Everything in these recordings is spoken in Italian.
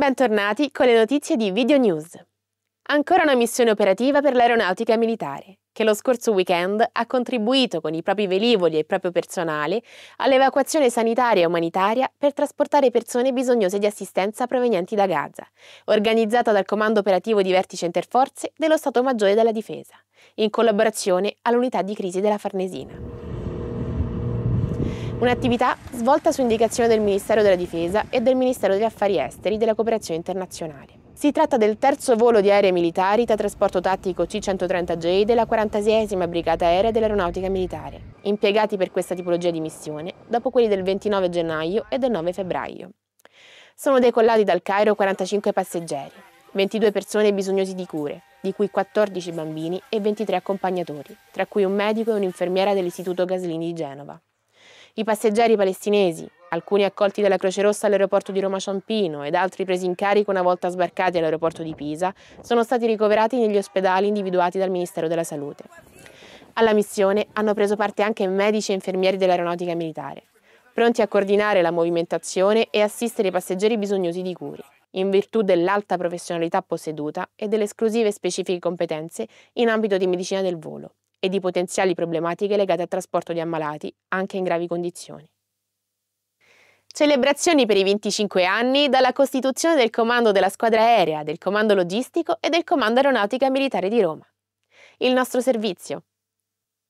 Bentornati con le notizie di Video News. Ancora una missione operativa per l'aeronautica militare, che lo scorso weekend ha contribuito con i propri velivoli e il proprio personale all'evacuazione sanitaria e umanitaria per trasportare persone bisognose di assistenza provenienti da Gaza, organizzata dal Comando Operativo di Vertice Interforze dello Stato Maggiore della Difesa, in collaborazione all'Unità di Crisi della Farnesina. Un'attività svolta su indicazione del Ministero della Difesa e del Ministero degli Affari Esteri e della Cooperazione Internazionale. Si tratta del terzo volo di aerei militari da trasporto tattico C-130J della 46esima Brigata Aerea dell'Aeronautica Militare, impiegati per questa tipologia di missione dopo quelli del 29 gennaio e del 9 febbraio. Sono decollati dal Cairo 45 passeggeri, 22 persone bisognosi di cure, di cui 14 bambini e 23 accompagnatori, tra cui un medico e un'infermiera dell'Istituto Gaslini di Genova. I passeggeri palestinesi, alcuni accolti dalla Croce Rossa all'aeroporto di Roma Ciampino ed altri presi in carico una volta sbarcati all'aeroporto di Pisa, sono stati ricoverati negli ospedali individuati dal Ministero della Salute. Alla missione hanno preso parte anche medici e infermieri dell'aeronautica militare, pronti a coordinare la movimentazione e assistere i passeggeri bisognosi di cure, in virtù dell'alta professionalità posseduta e delle esclusive specifiche competenze in ambito di medicina del volo e di potenziali problematiche legate al trasporto di ammalati, anche in gravi condizioni. Celebrazioni per i 25 anni dalla costituzione del comando della squadra aerea, del comando logistico e del comando aeronautica militare di Roma. Il nostro servizio.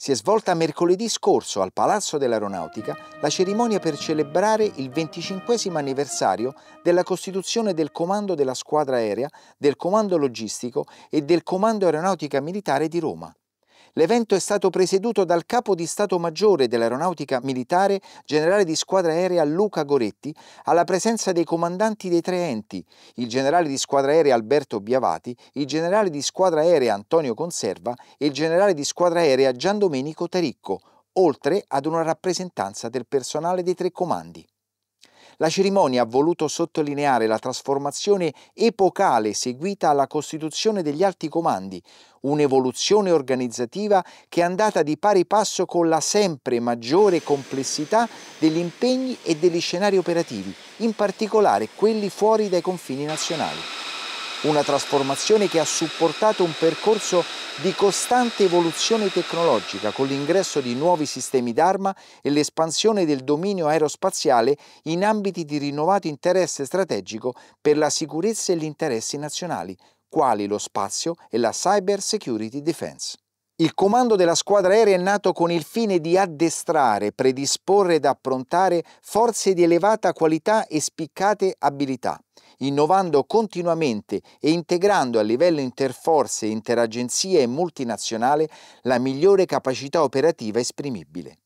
Si è svolta mercoledì scorso al Palazzo dell'Aeronautica la cerimonia per celebrare il 25 anniversario della costituzione del comando della squadra aerea, del comando logistico e del comando aeronautica militare di Roma. L'evento è stato presieduto dal capo di Stato Maggiore dell'Aeronautica Militare, generale di squadra aerea Luca Goretti, alla presenza dei comandanti dei tre enti, il generale di squadra aerea Alberto Biavati, il generale di squadra aerea Antonio Conserva e il generale di squadra aerea Gian Domenico Taricco, oltre ad una rappresentanza del personale dei tre comandi. La cerimonia ha voluto sottolineare la trasformazione epocale seguita alla costituzione degli alti comandi, un'evoluzione organizzativa che è andata di pari passo con la sempre maggiore complessità degli impegni e degli scenari operativi, in particolare quelli fuori dai confini nazionali una trasformazione che ha supportato un percorso di costante evoluzione tecnologica con l'ingresso di nuovi sistemi d'arma e l'espansione del dominio aerospaziale in ambiti di rinnovato interesse strategico per la sicurezza e gli interessi nazionali, quali lo spazio e la cyber security defense. Il comando della squadra aerea è nato con il fine di addestrare, predisporre ed approntare forze di elevata qualità e spiccate abilità innovando continuamente e integrando a livello interforze, interagenzie e multinazionale la migliore capacità operativa esprimibile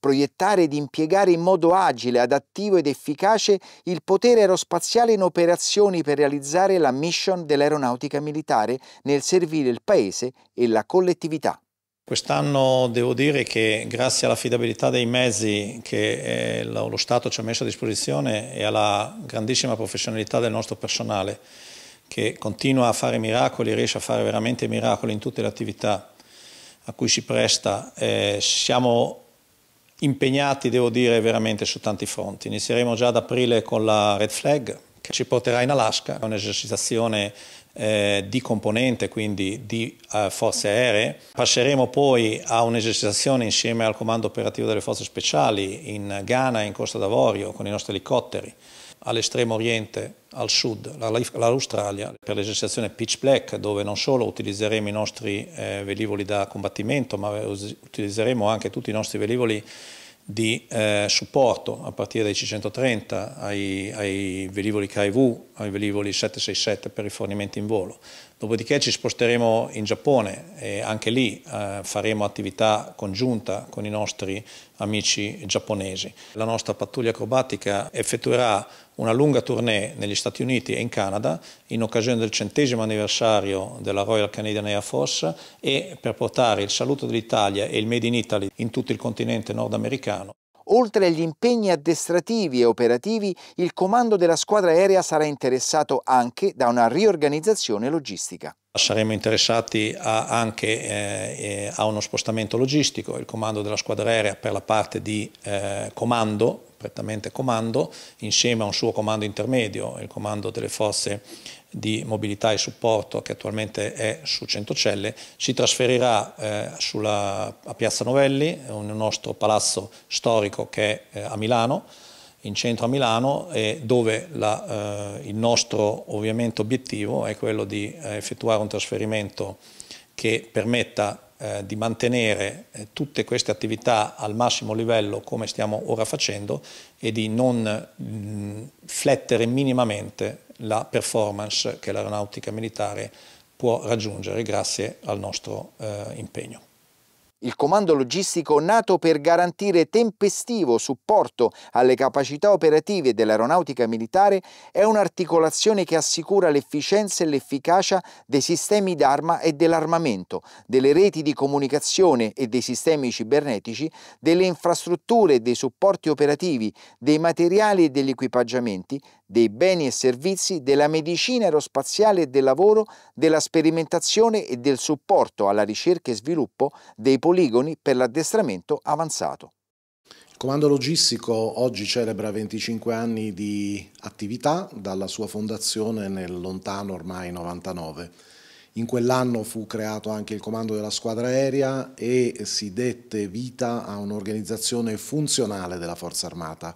proiettare ed impiegare in modo agile, adattivo ed efficace il potere aerospaziale in operazioni per realizzare la mission dell'aeronautica militare nel servire il Paese e la collettività. Quest'anno devo dire che grazie all'affidabilità dei mezzi che eh, lo Stato ci ha messo a disposizione e alla grandissima professionalità del nostro personale che continua a fare miracoli, riesce a fare veramente miracoli in tutte le attività a cui si presta, eh, siamo impegnati, devo dire, veramente su tanti fronti. Inizieremo già ad aprile con la red flag, che ci porterà in Alaska, un'esercitazione eh, di componente, quindi di eh, forze aeree. Passeremo poi a un'esercitazione insieme al Comando Operativo delle Forze Speciali in Ghana e in Costa d'Avorio con i nostri elicotteri all'estremo oriente, al sud, l'Australia, per l'esercitazione Pitch Black, dove non solo utilizzeremo i nostri eh, velivoli da combattimento, ma utilizzeremo anche tutti i nostri velivoli di eh, supporto a partire dai C-130 ai, ai velivoli KV, ai velivoli 767 per i fornimenti in volo, Dopodiché ci sposteremo in Giappone e anche lì eh, faremo attività congiunta con i nostri amici giapponesi. La nostra pattuglia acrobatica effettuerà una lunga tournée negli Stati Uniti e in Canada in occasione del centesimo anniversario della Royal Canadian Air Force e per portare il saluto dell'Italia e il Made in Italy in tutto il continente nordamericano. Oltre agli impegni addestrativi e operativi, il comando della squadra aerea sarà interessato anche da una riorganizzazione logistica. Saremo interessati a, anche eh, eh a uno spostamento logistico, il comando della squadra aerea per la parte di eh, comando prettamente comando, insieme a un suo comando intermedio, il comando delle forze di mobilità e supporto che attualmente è su Centocelle, si trasferirà eh, sulla, a Piazza Novelli, un nostro palazzo storico che è eh, a Milano, in centro a Milano e dove la, eh, il nostro ovviamente obiettivo è quello di eh, effettuare un trasferimento che permetta eh, di mantenere eh, tutte queste attività al massimo livello come stiamo ora facendo e di non mm, flettere minimamente la performance che l'aeronautica militare può raggiungere grazie al nostro eh, impegno. Il comando logistico nato per garantire tempestivo supporto alle capacità operative dell'aeronautica militare è un'articolazione che assicura l'efficienza e l'efficacia dei sistemi d'arma e dell'armamento, delle reti di comunicazione e dei sistemi cibernetici, delle infrastrutture e dei supporti operativi, dei materiali e degli equipaggiamenti, dei beni e servizi, della medicina aerospaziale e del lavoro, della sperimentazione e del supporto alla ricerca e sviluppo dei poligoni per l'addestramento avanzato. Il Comando Logistico oggi celebra 25 anni di attività dalla sua fondazione nel lontano ormai 99. In quell'anno fu creato anche il comando della squadra aerea e si dette vita a un'organizzazione funzionale della Forza Armata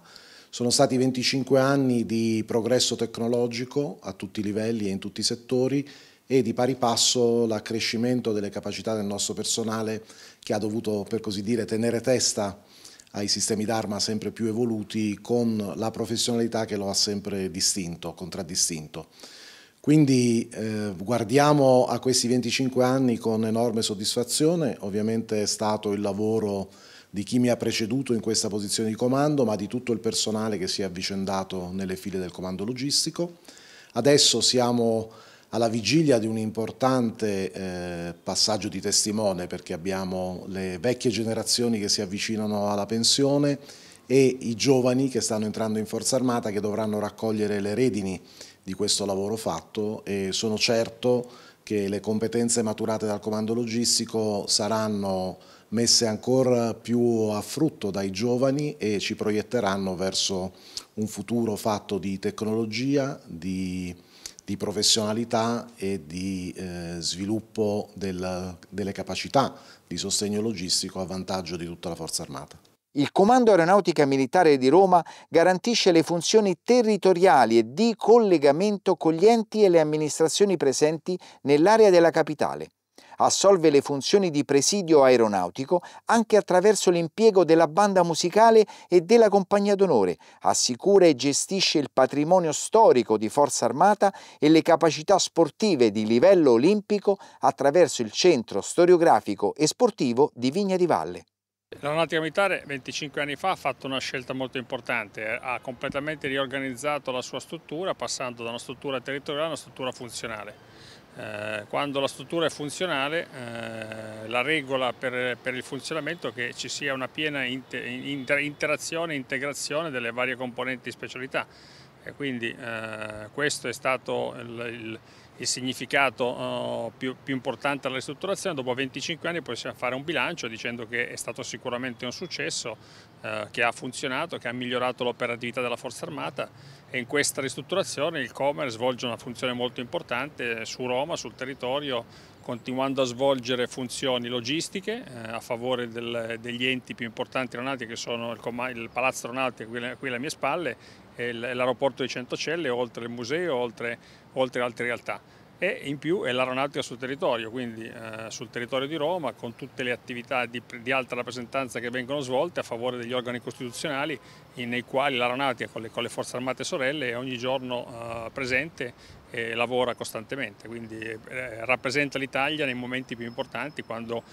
sono stati 25 anni di progresso tecnologico a tutti i livelli e in tutti i settori e di pari passo l'accrescimento delle capacità del nostro personale che ha dovuto, per così dire, tenere testa ai sistemi d'arma sempre più evoluti con la professionalità che lo ha sempre distinto, contraddistinto. Quindi eh, guardiamo a questi 25 anni con enorme soddisfazione, ovviamente è stato il lavoro di chi mi ha preceduto in questa posizione di comando, ma di tutto il personale che si è avvicendato nelle file del comando logistico. Adesso siamo alla vigilia di un importante eh, passaggio di testimone perché abbiamo le vecchie generazioni che si avvicinano alla pensione e i giovani che stanno entrando in Forza Armata che dovranno raccogliere le redini di questo lavoro fatto e sono certo che le competenze maturate dal comando logistico saranno messe ancora più a frutto dai giovani e ci proietteranno verso un futuro fatto di tecnologia, di, di professionalità e di eh, sviluppo del, delle capacità di sostegno logistico a vantaggio di tutta la Forza Armata. Il Comando Aeronautica Militare di Roma garantisce le funzioni territoriali e di collegamento con gli enti e le amministrazioni presenti nell'area della capitale assolve le funzioni di presidio aeronautico anche attraverso l'impiego della banda musicale e della compagnia d'onore, assicura e gestisce il patrimonio storico di Forza Armata e le capacità sportive di livello olimpico attraverso il centro storiografico e sportivo di Vigna di Valle. L'aeronautica militare 25 anni fa ha fatto una scelta molto importante, eh. ha completamente riorganizzato la sua struttura passando da una struttura territoriale a una struttura funzionale. Eh, quando la struttura è funzionale, eh, la regola per, il funzionamento è che ci sia una piena interazione e integrazione delle varie componenti di specialità. E quindi eh, questo è stato il, significato oh, più, importante della ristrutturazione. Dopo 25 anni possiamo fare un bilancio dicendo che è stato sicuramente un successo, che ha funzionato, che ha migliorato l'operatività della Forza Armata e in questa ristrutturazione il Comer svolge una funzione molto importante su Roma, sul territorio, continuando a svolgere funzioni logistiche eh, a favore del, degli enti più importanti aeronautiche che sono il, il Palazzo Aeronautico qui, qui, alle mie spalle, l'aeroporto di Centocelle, oltre il museo, oltre, oltre altre realtà e in più è l'aeronautica sul territorio, quindi eh, sul territorio di Roma con tutte le attività di, di, alta rappresentanza che vengono svolte a favore degli organi costituzionali in, nei quali l'aeronautica con, con le, forze armate sorelle è ogni giorno eh, presente e lavora costantemente, quindi eh, rappresenta l'Italia nei momenti più importanti quando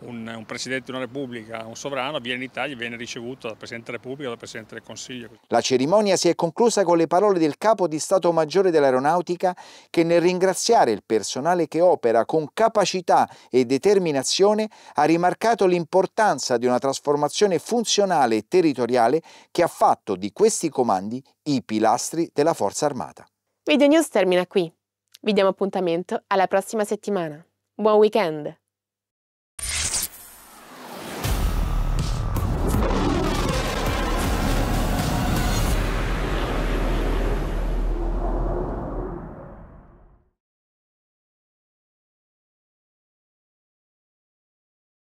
un, un, Presidente di una Repubblica, un sovrano, viene in Italia e viene ricevuto dal Presidente della Repubblica e dal Presidente del Consiglio. La cerimonia si è conclusa con le parole del Capo di Stato Maggiore dell'Aeronautica che nel ringraziare il personale che opera con capacità e determinazione ha rimarcato l'importanza di una trasformazione funzionale e territoriale che ha fatto di questi comandi i pilastri della Forza Armata. Video News termina qui. Vi diamo appuntamento alla prossima settimana. Buon weekend!